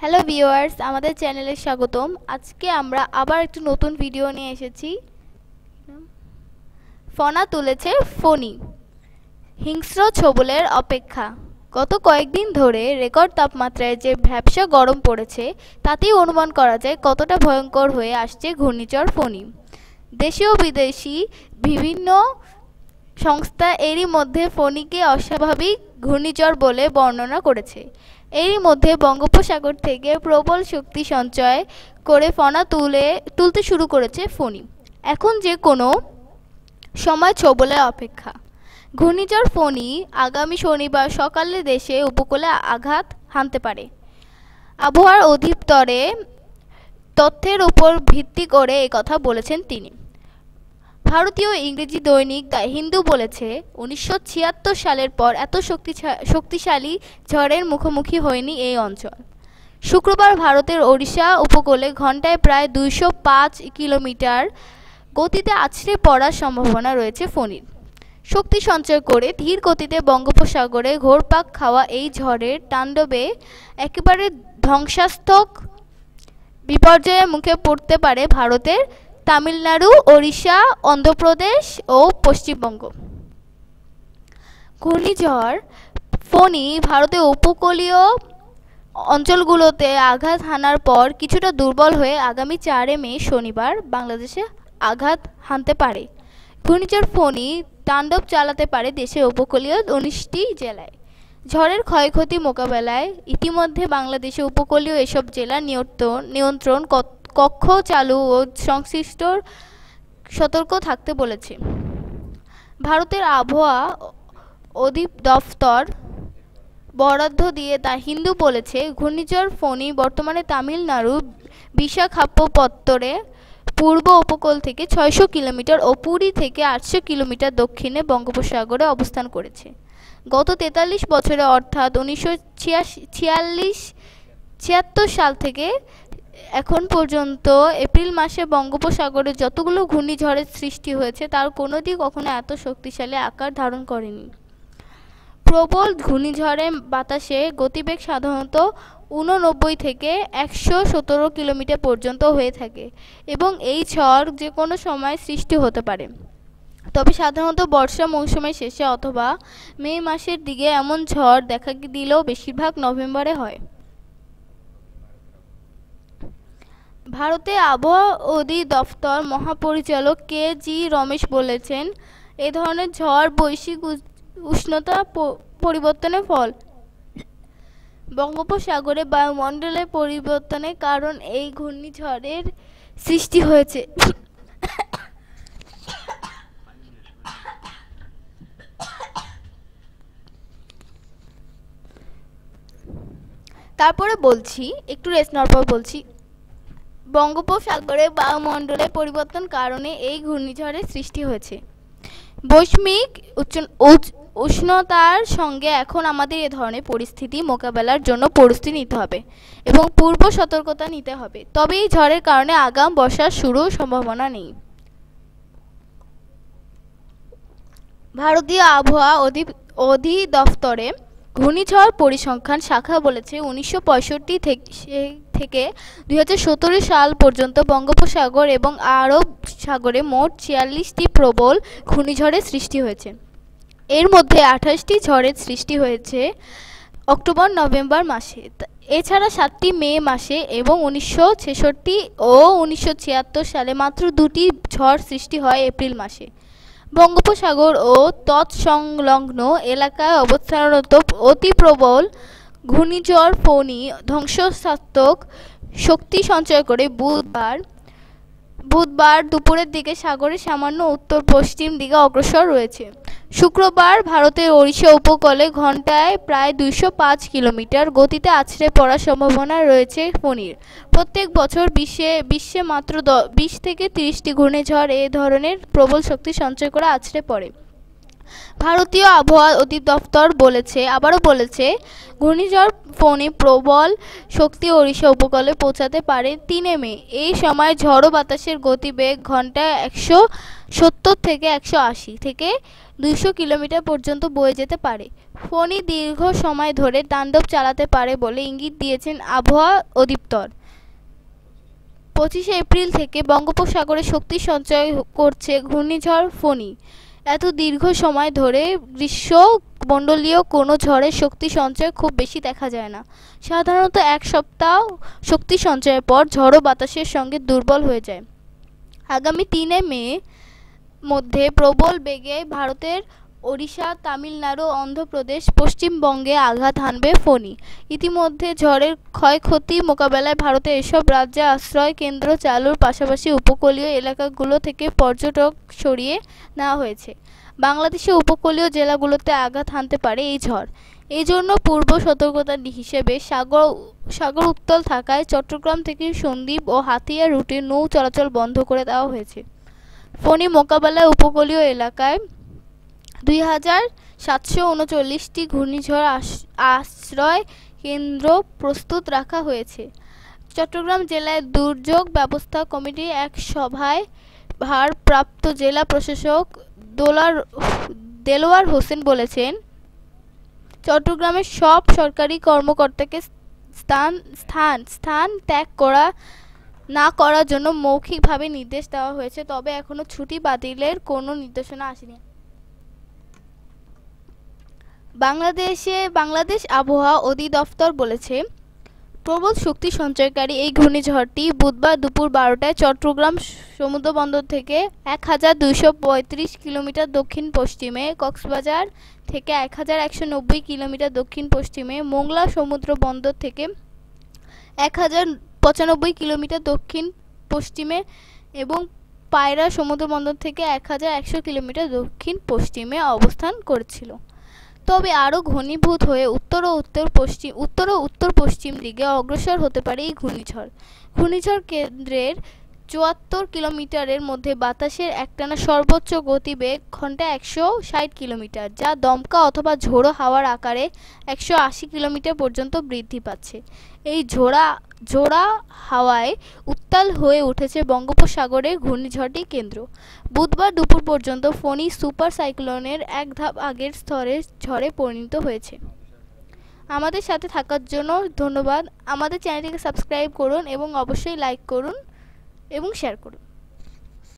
hello viewers আমাদের চ্যানেলে স্বাগতম আজকে আমরা আবার একটি নতুন ভিডিও নিয়ে এসেছি ফনা তুলেছে ফনি হিংস্র ছবলের অপেক্ষা গত কয়েকদিন ধরে রেকর্ড তাপমাত্রায় যে ভ্যাবসা গরম পড়েছে তাতেই অনুমান করা যায় কতটা ভয়ঙ্কর হয়ে আসছে ঘূর্ণিঝড় ফণি দেশীয় বিদেশি বিভিন্ন সংস্থা এরই মধ্যে ফণীকে অস্বাভাবিক ঘূর্ণিঝড় বলে বর্ণনা করেছে এরই মধ্যে বঙ্গোপসাগর থেকে প্রবল শক্তি সঞ্চয় করে ফনা তুলে তুলতে শুরু করেছে ফণী এখন যে কোনো সময় ছবলের অপেক্ষা ঘূর্ণিঝড় ফণি আগামী শনিবার সকালে দেশে উপকূলে আঘাত হানতে পারে আবহাওয়ার অধিপ্তরে তথ্যের উপর ভিত্তি করে কথা বলেছেন তিনি ভারতীয় ইংরেজি দৈনিক দ্য হিন্দু বলেছে উনিশশো সালের পর এত শক্তিশালী ঝড়ের মুখোমুখি হয়নি এই অঞ্চল শুক্রবার ভারতের ওড়িশা উপকূলে ঘন্টায় প্রায় দুইশো কিলোমিটার গতিতে আছড়ে পড়ার সম্ভাবনা রয়েছে ফণীর শক্তি সঞ্চয় করে ধীর গতিতে বঙ্গোপসাগরে ঘোরপাক খাওয়া এই ঝড়ের তাণ্ডবে একেবারে ধ্বংসাত্মক বিপর্যয়ের মুখে পড়তে পারে ভারতের তামিলনাড়ু ওড়িশা অন্ধ্রপ্রদেশ ও পশ্চিমবঙ্গ ঘূর্ণিঝড় ফণি ভারতের উপকূলীয় অঞ্চলগুলোতে আঘাত হানার পর কিছুটা দুর্বল হয়ে আগামী চারে মে শনিবার বাংলাদেশে আঘাত হানতে পারে ঘূর্ণিঝড় ফণি তাণ্ডব চালাতে পারে দেশের উপকূলীয় উনিশটি জেলায় ঝড়ের ক্ষয়ক্ষতি মোকাবেলায় ইতিমধ্যে বাংলাদেশে উপকূলীয় এসব জেলা নিয়ন্ত্রণ নিয়ন্ত্রণ কক্ষ চালু ও সংশ্লিষ্ট সতর্ক থাকতে বলেছে ভারতের আবহাওয়া দফতর বরাদ্দ দিয়ে তা হিন্দু বলেছে ঘূর্ণিঝড় ফণি বর্তমানে তামিলনাড়ু বিশাখাপত্তরে পূর্ব উপকূল থেকে ছয়শো কিলোমিটার ও পুরী থেকে আটশো কিলোমিটার দক্ষিণে বঙ্গোপসাগরে অবস্থান করেছে গত তেতাল্লিশ বছরে অর্থাৎ উনিশশো ছিয়াশি ছিয়াল্লিশ ছিয়াত্তর সাল থেকে এখন পর্যন্ত এপ্রিল মাসে বঙ্গোপসাগরে যতগুলো ঘূর্ণিঝড়ের সৃষ্টি হয়েছে তার কোনোটি কখনো এত শক্তিশালী আকার ধারণ করেনি প্রবল ঘূর্ণিঝড়ে বাতাসে গতিবেগ সাধারণত উননব্বই থেকে একশো সতেরো কিলোমিটার পর্যন্ত হয়ে থাকে এবং এই ঝড় যে কোনো সময় সৃষ্টি হতে পারে তবে সাধারণত বর্ষা মৌসুমের শেষে অথবা মে মাসের দিকে এমন ঝড় দেখা দিলেও বেশিরভাগ নভেম্বরে হয় ভারতে আবহাওয়া অধি দফতর মহাপরিচালক কে জি রমেশ বলেছেন এ ধরনের ঝড় বৈশ্বিক উষ্ণতা পরিবর্তনের ফল বঙ্গোপসাগরে বায়ুমণ্ডলের পরিবর্তনের কারণ এই ঘূর্ণিঝড়ের সৃষ্টি হয়েছে তারপরে বলছি একটু রেস্ট নেওয়ার পর বলছি বঙ্গোপসাগরে বায়ুমণ্ডলের পরিবর্তন কারণে এই ঘূর্ণিঝড়ের সৃষ্টি হয়েছে উচ্চ উষ্ণতার সঙ্গে এখন আমাদের এ ধরনের পরিস্থিতি মোকাবেলার জন্য প্রস্তুতি নিতে হবে এবং পূর্ব সতর্কতা নিতে হবে তবে এই ঝড়ের কারণে আগাম বর্ষার শুরু সম্ভাবনা নেই ভারতীয় আবহাওয়া অধি অধিদপ্তরে ঘূর্ণিঝড় পরিসংখ্যান শাখা বলেছে উনিশশো পঁয়ষট্টি থেকে থেকে দুই সাল পর্যন্ত বঙ্গোপসাগর এবং আরব সাগরে মোট ছিয়াল্লিশটি প্রবল ঘূর্ণিঝড়ের সৃষ্টি হয়েছে এর মধ্যে আঠাশটি ঝড়ের সৃষ্টি হয়েছে অক্টোবর নভেম্বর মাসে এছাড়া সাতটি মে মাসে এবং উনিশশো ও উনিশশো সালে মাত্র দুটি ঝড় সৃষ্টি হয় এপ্রিল মাসে বঙ্গোপসাগর ও তৎসংলগ্ন এলাকায় অবস্থানরত অতি প্রবল ঘূর্ণিঝড় ফণি ধ্বংসাত্মক শক্তি সঞ্চয় করে বুধবার বুধবার দুপুরের দিকে সাগরের সামান্য উত্তর পশ্চিম দিকে অগ্রসর রয়েছে শুক্রবার ভারতের ওড়িশা উপকূলে ঘন্টায় প্রায় দুইশো পাঁচ কিলোমিটার গতিতে আছড়ে পড়ার সম্ভাবনা রয়েছে ফণির প্রত্যেক বছর বিশ্বে বিশ্বে মাত্র বিশ থেকে তিরিশটি ঘূর্ণিঝড় এ ধরনের প্রবল শক্তি সঞ্চয় করে আছড়ে পড়ে ভারতীয় আবহাওয়া অধিদপ্তর বলেছে আবারও বলেছে ঘূর্ণিঝড় ফোনে প্রবল শক্তি ওড়িশা উপকূলে পৌঁছাতে পারে তিনে মে এই সময় ঝড়ো বাতাসের গতিবেগ ঘন্টায় একশো সত্তর থেকে একশো আশি থেকে দুইশো কিলোমিটার পর্যন্ত বয়ে যেতে পারে ফোনই দীর্ঘ সময় ধরে তাণ্ডব চালাতে পারে বলে ইঙ্গিত দিয়েছেন আবহাওয়া অধিদপ্তর পঁচিশে এপ্রিল থেকে বঙ্গোপসাগরে শক্তি সঞ্চয় করছে ঘূর্ণিঝড় ফণি এত দীর্ঘ সময় ধরে গ্রীষ্ম মণ্ডলীয় কোনো ঝড়ের শক্তি সঞ্চয় খুব বেশি দেখা যায় না সাধারণত এক সপ্তাহ শক্তি সঞ্চয়ের পর ঝড়ো বাতাসের সঙ্গে দুর্বল হয়ে যায় আগামী তিনে মে মধ্যে প্রবল বেগে ভারতের ওড়িশা তামিলনাড়ু অন্ধ্রপ্রদেশ পশ্চিমবঙ্গে আঘাত হানবে ফণি ইতিমধ্যে ঝড়ের ক্ষয়ক্ষতি মোকাবেলায় ভারতে এসব রাজ্যে আশ্রয় কেন্দ্র চালুর পাশাপাশি উপকূলীয় এলাকাগুলো থেকে পর্যটক সরিয়ে নেওয়া হয়েছে বাংলাদেশে উপকূলীয় জেলাগুলোতে আঘাত হানতে পারে এই ঝড় এই জন্য পূর্ব সতর্কতা হিসেবে সাগর সাগর উত্তল থাকায় চট্টগ্রাম থেকে সন্দ্বীপ ও হাতিয়া রুটে নৌ চলাচল বন্ধ করে দেওয়া হয়েছে ফণি মোকাবেলায় উপকূলীয় এলাকায় দুই হাজার সাতশো উনচল্লিশটি ঘূর্ণিঝড় আশ্রয় কেন্দ্র প্রস্তুত রাখা হয়েছে চট্টগ্রাম জেলায় দুর্যোগ ব্যবস্থা কমিটি এক সভায় ভারপ্রাপ্ত জেলা প্রশাসক দোলার দেলোয়ার হোসেন বলেছেন চট্টগ্রামের সব সরকারি কর্মকর্তাকে স্থান স্থান স্থান ত্যাগ করা না করার জন্য মৌখিকভাবে নির্দেশ দেওয়া হয়েছে তবে এখনও ছুটি বাতিলের কোনো নির্দেশনা আসেনি বাংলাদেশে বাংলাদেশ আবহাওয়া অধিদপ্তর বলেছে প্রবল শক্তি সঞ্চয়কারী এই ঘূর্ণিঝড়টি বুধবার দুপুর বারোটায় চট্টগ্রাম সমুদ্রবন্দর থেকে এক হাজার দুশো পঁয়ত্রিশ কিলোমিটার দক্ষিণ পশ্চিমে কক্সবাজার থেকে এক হাজার একশো নব্বই কিলোমিটার দক্ষিণ পশ্চিমে মোংলা সমুদ্র বন্দর থেকে এক হাজার পঁচানব্বই কিলোমিটার দক্ষিণ পশ্চিমে এবং পায়রা সমুদ্রবন্দর থেকে এক হাজার একশো কিলোমিটার দক্ষিণ পশ্চিমে অবস্থান করেছিল তবে আরও ঘনীভূত হয়ে উত্তর ও উত্তর পশ্চিম উত্তর ও উত্তর পশ্চিম দিকে অগ্রসর হতে পারে এই ঘূর্ণিঝড় ঘূর্ণিঝড় কেন্দ্রের চুয়াত্তর কিলোমিটারের মধ্যে বাতাসের একটানা সর্বোচ্চ গতিবেগ ঘন্টা একশো ষাট কিলোমিটার যা দমকা অথবা ঝোড়ো হাওয়ার আকারে একশো আশি কিলোমিটার পর্যন্ত বৃদ্ধি পাচ্ছে এই ঝোড়া ঝোড়া হাওয়ায় উত্তাল হয়ে উঠেছে বঙ্গোপসাগরের ঘূর্ণিঝড়টি কেন্দ্র বুধবার দুপুর পর্যন্ত ফণি সুপার সাইক্লোনের এক ধাপ আগের স্তরে ঝড়ে পরিণত হয়েছে আমাদের সাথে থাকার জন্য ধন্যবাদ আমাদের চ্যানেলটিকে সাবস্ক্রাইব করুন এবং অবশ্যই লাইক করুন এবং শেয়ার করুন